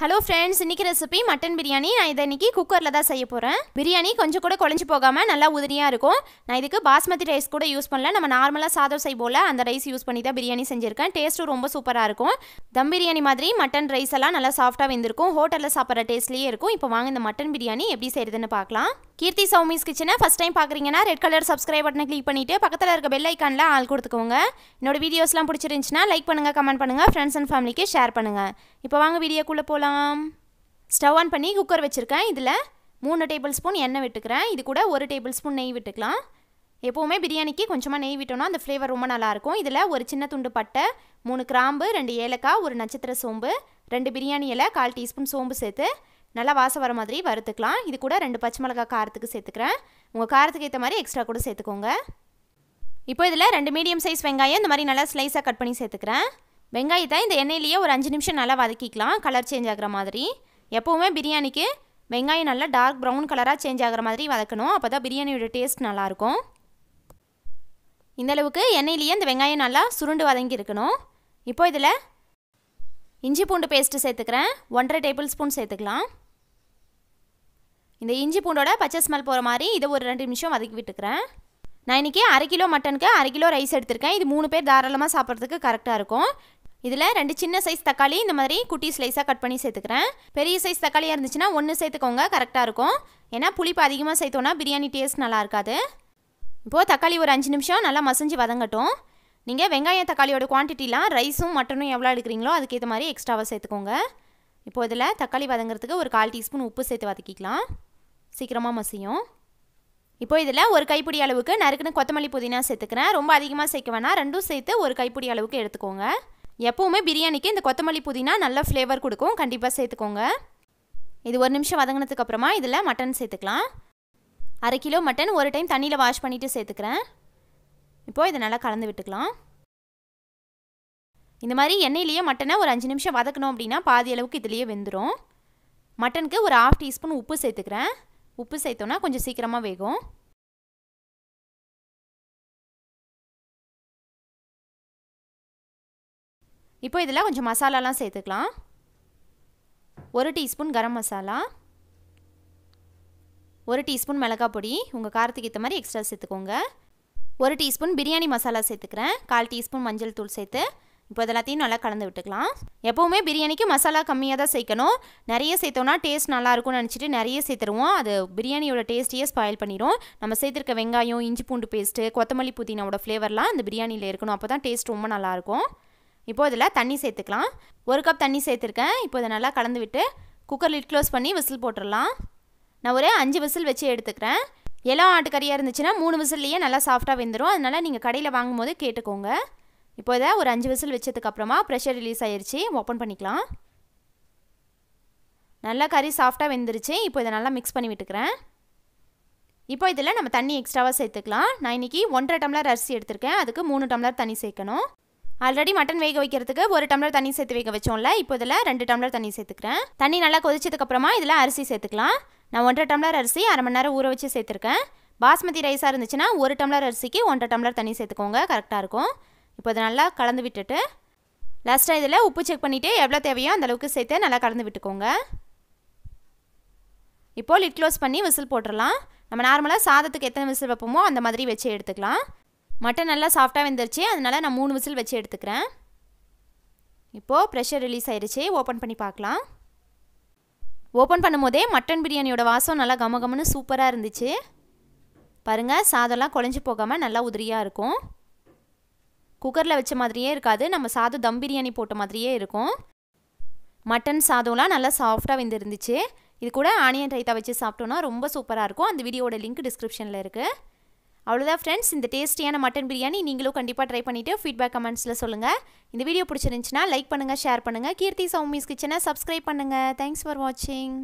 hello friends இன்றைக்கி recipe mutton biryani நான் இதை இன்றைக்கி குக்கரில் தான் செய்ய போகிறேன் பிரியாணி கொஞ்சம் கூட குழஞ்சி போகாமல் நல்லா உதிரியாக இருக்கும் நான் இதுக்கு பாஸ்மதி ரைஸ் கூட யூஸ் பண்ணல நம்ம நார்மலாக சாதம் செய்வோம்ல அந்த ரைஸ் யூஸ் பண்ணி தான் பிரியாணி செஞ்சுருக்கேன் டேஸ்ட்டும் ரொம்ப சூப்பராக இருக்கும் தம் பிரியாணி மாதிரி மட்டன் ரைஸ் எல்லாம் நல்லா சாஃப்டாக வெந்திருக்கும் ஹோட்டலில் சாப்பிட்ற டேஸ்ட்லேயே இருக்கும் இப்போ வாங்க இந்த மட்டன் பிரியாணி எப்படி செய்கிறதுன்னு பார்க்கலாம் கீர்த்தி சௌமிஸ் கிச்சனை ஃபஸ்ட் டைம் பார்க்குறீங்கன்னா ரெட் கலர் சப்ஸ்கிரைப் பட்டனை கிளிக் பண்ணிவிட்டு பக்கத்தில் இருக்க பெல் ஐக்கானில் ஆள் கொடுத்துக்கோங்க என்னோடய வீடியோஸ்லாம் பிடிச்சிருந்துச்சின்னா லைக் பண்ணுங்கள் கமெண்ட் பண்ணுங்கள் ஃப்ரெண்ட்ஸ் அண்ட் ஃபேமிலிக்கு ஷேர் பண்ணுங்கள் இப்போ வாங்க வீடியோக்குள்ளே போகலாம் ஸ்டவ் ஆன் பண்ணி குக்கர் வச்சுருக்கேன் இதில் மூணு டேபிள் ஸ்பூன் எண்ணெய் விட்டுக்கிறேன் இது கூட ஒரு டேபிள் ஸ்பூன் நெய் விட்டுக்கலாம் எப்போவுமே பிரியாணிக்கு கொஞ்சமாக நெய் விட்டோம்னா அந்த ஃப்ளேவர் ரொம்ப நல்லாயிருக்கும் இதில் ஒரு சின்ன துண்டு பட்டை மூணு கிராம்பு ரெண்டு ஏலக்காய் ஒரு நட்சத்திர சோம்பு ரெண்டு பிரியாணி இலை கால் டீஸ்பூன் சோம்பு சேர்த்து நல்லா வாசம் வர மாதிரி வறுத்துக்கலாம் இது கூட ரெண்டு பச்சை மிளகா காரத்துக்கு சேர்த்துக்கிறேன் உங்கள் காரத்துக்கு ஏற்ற மாதிரி எக்ஸ்ட்ரா கூட சேர்த்துக்கோங்க இப்போ இதில் ரெண்டு மீடியம் சைஸ் வெங்காயம் இந்த மாதிரி நல்லா ஸ்லைஸாக கட் பண்ணி சேர்த்துக்கிறேன் வெங்காயத்தை இந்த எண்ணெயிலேயே ஒரு அஞ்சு நிமிஷம் நல்லா வதக்கிக்கலாம் கலர் சேஞ்ச் ஆகிற மாதிரி எப்போவுமே பிரியாணிக்கு வெங்காயம் நல்லா டார்க் ப்ரௌன் கலராக சேஞ்ச் ஆகிற மாதிரி வதக்கணும் அப்போ தான் பிரியாணியோட டேஸ்ட் நல்லாயிருக்கும் இந்தளவுக்கு எண்ணெயிலேயே இந்த வெங்காயம் நல்லா சுருண்டு வதங்கி இருக்கணும் இப்போ இதில் இஞ்சி பூண்டு பேஸ்ட்டு சேர்த்துக்கிறேன் ஒன்றரை டேபிள் ஸ்பூன் சேர்த்துக்கலாம் இந்த இஞ்சி பூண்டோட பச்சை ஸ்மெல் போகிற மாதிரி இதை ஒரு ரெண்டு நிமிஷம் வதக்கி விட்டுக்கிறேன் நான் இன்றைக்கி அரை கிலோ மட்டனுக்கு அரை கிலோ ரைஸ் எடுத்திருக்கேன் இது மூணு பேர் தாராளமாக சாப்பிட்றதுக்கு கரெக்டாக இருக்கும் இதில் ரெண்டு சின்ன சைஸ் தக்காளி இந்த மாதிரி குட்டி ஸ்லைஸாக கட் பண்ணி சேர்த்துக்கிறேன் பெரிய சைஸ் தக்காளியாக இருந்துச்சுன்னா ஒன்று சேர்த்துக்கோங்க கரெக்டாக இருக்கும் ஏன்னா புளிப்பு அதிகமாக சேர்த்தோன்னா பிரியாணி டேஸ்ட் நல்லா இருக்காது இப்போது தக்காளி ஒரு அஞ்சு நிமிஷம் நல்லா மசஞ்சு வதங்கட்டும் நீங்கள் வெங்காயம் தக்காளியோட குவான்டிட்டிலாம் ரைஸும் மட்டனும் எவ்வளோ எடுக்கிறீங்களோ அதுக்கேற்ற மாதிரி எக்ஸ்ட்ராவாக சேர்த்துக்கோங்க இப்போது இதில் தக்காளி வதங்கிறதுக்கு ஒரு கால் டீஸ்பூன் உப்பு சேர்த்து வதக்கிக்கலாம் சீக்கிரமாக மசியும் இப்போ இதில் ஒரு கைப்பிடி அளவுக்கு நறுக்குன்னு கொத்தமல்லி புதினா சேர்த்துக்கிறேன் ரொம்ப அதிகமாக சேர்க்க வேணாம் ரெண்டும் சேர்த்து ஒரு கைப்பிடி அளவுக்கு எடுத்துக்கோங்க எப்போவுமே பிரியாணிக்கு இந்த கொத்தமல்லி புதினா நல்ல ஃப்ளேவர் கொடுக்கும் கண்டிப்பாக சேர்த்துக்கோங்க இது ஒரு நிமிஷம் வதங்கினதுக்கு அப்புறமா இதில் மட்டன் சேர்த்துக்கலாம் அரை கிலோ மட்டன் ஒரு டைம் தண்ணியில் வாஷ் பண்ணிவிட்டு சேர்த்துக்கிறேன் இப்போது இதை நல்லா கலந்து விட்டுக்கலாம் இந்த மாதிரி எண்ணெயிலேயே மட்டனை ஒரு அஞ்சு நிமிஷம் வதக்கணும் அப்படின்னா பாதி அளவுக்கு இதுலேயே வெந்துடும் மட்டனுக்கு ஒரு ஆஃப் டீஸ்பூன் உப்பு சேர்த்துக்கிறேன் உப்பு சேர்த்தோன்னா கொஞ்சம் சீக்கிரமாக வேகும் இப்போ இதில் கொஞ்சம் மசாலாலாம் சேர்த்துக்கலாம் ஒரு டீஸ்பூன் கரம் மசாலா ஒரு டீஸ்பூன் மிளகா பொடி உங்கள் காரத்துக்கு ஏற்ற மாதிரி எக்ஸ்ட்ரா சேர்த்துக்கோங்க ஒரு டீஸ்பூன் பிரியாணி மசாலா சேர்த்துக்கிறேன் கால் டீஸ்பூன் மஞ்சள் தூள் சேர்த்து இப்போ எல்லாத்தையும் நல்லா கலந்து விட்டுக்கலாம் எப்போவுமே பிரியாணிக்கு மசாலா கம்மியாக தான் சேர்க்கணும் நிறைய சேர்த்தோன்னா டேஸ்ட் நல்லாயிருக்கும்னு நினச்சிட்டு நிறைய சேர்த்துருவோம் அது பிரியாணியோட டேஸ்ட்டையே ஸ்பாயில் பண்ணிடும் நம்ம சேர்த்துருக்க வெங்காயம் இஞ்சி பூண்டு பேஸ்ட்டு கொத்தமல்லி புதினாவோட ஃப்ளேவர்லாம் அந்த பிரியாணியில் இருக்கணும் அப்போ தான் டேஸ்ட் ரொம்ப நல்லாயிருக்கும் இப்போது இதில் தண்ணி சேர்த்துக்கலாம் ஒரு கப் தண்ணி சேர்த்துருக்கேன் இப்போ இதை நல்லா கலந்து விட்டு குக்கர் லிட் க்ளோஸ் பண்ணி விசில் போட்டுடலாம் நான் ஒரே அஞ்சு விசில் வச்சு எடுத்துக்கிறேன் எல்லாம் ஆட்டுக்கறியாக இருந்துச்சுன்னா மூணு விசில்லையே நல்லா சாஃப்டாக வெந்துடும் அதனால் நீங்கள் கடையில் வாங்கும்போது கேட்டுக்கோங்க இப்போ இதை ஒரு அஞ்சு விசில் வச்சதுக்கப்புறமா ப்ரெஷர் ரிலீஸ் ஆயிடுச்சு ஓப்பன் பண்ணிக்கலாம் நல்லா கறி சாஃப்டாக வெந்துருச்சு இப்போ இதை நல்லா மிக்ஸ் பண்ணி விட்டுக்கிறேன் இப்போ இதில் நம்ம தண்ணி எக்ஸ்ட்ராவாக சேர்த்துக்கலாம் நான் இன்றைக்கி ஒன்றரை டம்ளர் அரிசி எடுத்திருக்கேன் அதுக்கு மூணு டம்ளர் தண்ணி சேர்க்கணும் ஆல்ரெடி மட்டன் வேக வைக்கிறதுக்கு ஒரு டம்ளர் தண்ணி சேர்த்து வேக வச்சோம்ல இப்போ இதில் ரெண்டு டம்ளர் தண்ணி சேர்த்துக்கிறேன் தண்ணி நல்லா கொதிச்சதுக்கப்புறமா இதில் அரிசி சேர்த்துக்கலாம் நான் ஒன்றரை டம்ளர் அரிசி அரை மணி நேரம் ஊற வச்சு சேர்த்துருக்கேன் பாஸ்மதி ரைஸாக இருந்துச்சுன்னா ஒரு டம்ளர் அரிசிக்கு ஒன்றரை டம்ளர் தண்ணி சேர்த்துக்கோங்க கரெக்டாக இருக்கும் இப்போ இதை நல்லா கலந்து விட்டுட்டு லாஸ்ட்டாக இதில் உப்பு செக் பண்ணிவிட்டு எவ்வளோ தேவையோ அந்தளவுக்கு சேர்த்து நல்லா கலந்து விட்டுக்கோங்க இப்போது லிட் க்ளோஸ் பண்ணி விசில் போட்டுடலாம் நம்ம நார்மலாக சாதத்துக்கு எத்தனை விசில் வைப்போமோ அந்த மாதிரி வச்சு எடுத்துக்கலாம் மட்டன் நல்லா சாஃப்டாக வெந்துருச்சு அதனால் நான் மூணு விசில் வச்சு எடுத்துக்கிறேன் இப்போது ப்ரெஷர் ரிலீஸ் ஆயிடுச்சு ஓப்பன் பண்ணி பார்க்கலாம் ஓப்பன் பண்ணும்போதே மட்டன் பிரியாணியோட வாசம் நல்லா கம கமன்னு சூப்பராக இருந்துச்சு பாருங்கள் சாதம்லாம் குழஞ்சி போகாமல் நல்லா உதிரியாக இருக்கும் குக்கரில் வச்ச மாதிரியே இருக்காது நம்ம சாதம் தம் பிரியாணி போட்ட மாதிரியே இருக்கும் மட்டன் சாதம்லாம் நல்லா சாஃப்டாக வெந்திருந்துச்சு இது கூட ஆனியன் ரைத்தா வச்சு சாப்பிட்டோன்னா ரொம்ப சூப்பராக இருக்கும் அந்த வீடியோட லிங்க் டிஸ்கிரிப்ஷனில் இருக்குது அவ்வளோதான் ஃப்ரெண்ட்ஸ் இந்த டேஸ்டியான மட்டன் பிரியாணி நீங்களும் கண்டிப்பாக ட்ரை பண்ணிவிட்டு ஃபீட்பேக் கமெண்ட்ஸில் சொல்லுங்கள் இந்த வீடியோ பிடிச்சிருந்துச்சின்னா லைக் பண்ணுங்கள் ஷேர் பண்ணுங்கள் கீர்த்தி சௌமிஸ் கிச்சனை சப்ஸ்கிரைப் பண்ணுங்கள் தேங்க்ஸ் ஃபார் வாட்சிங்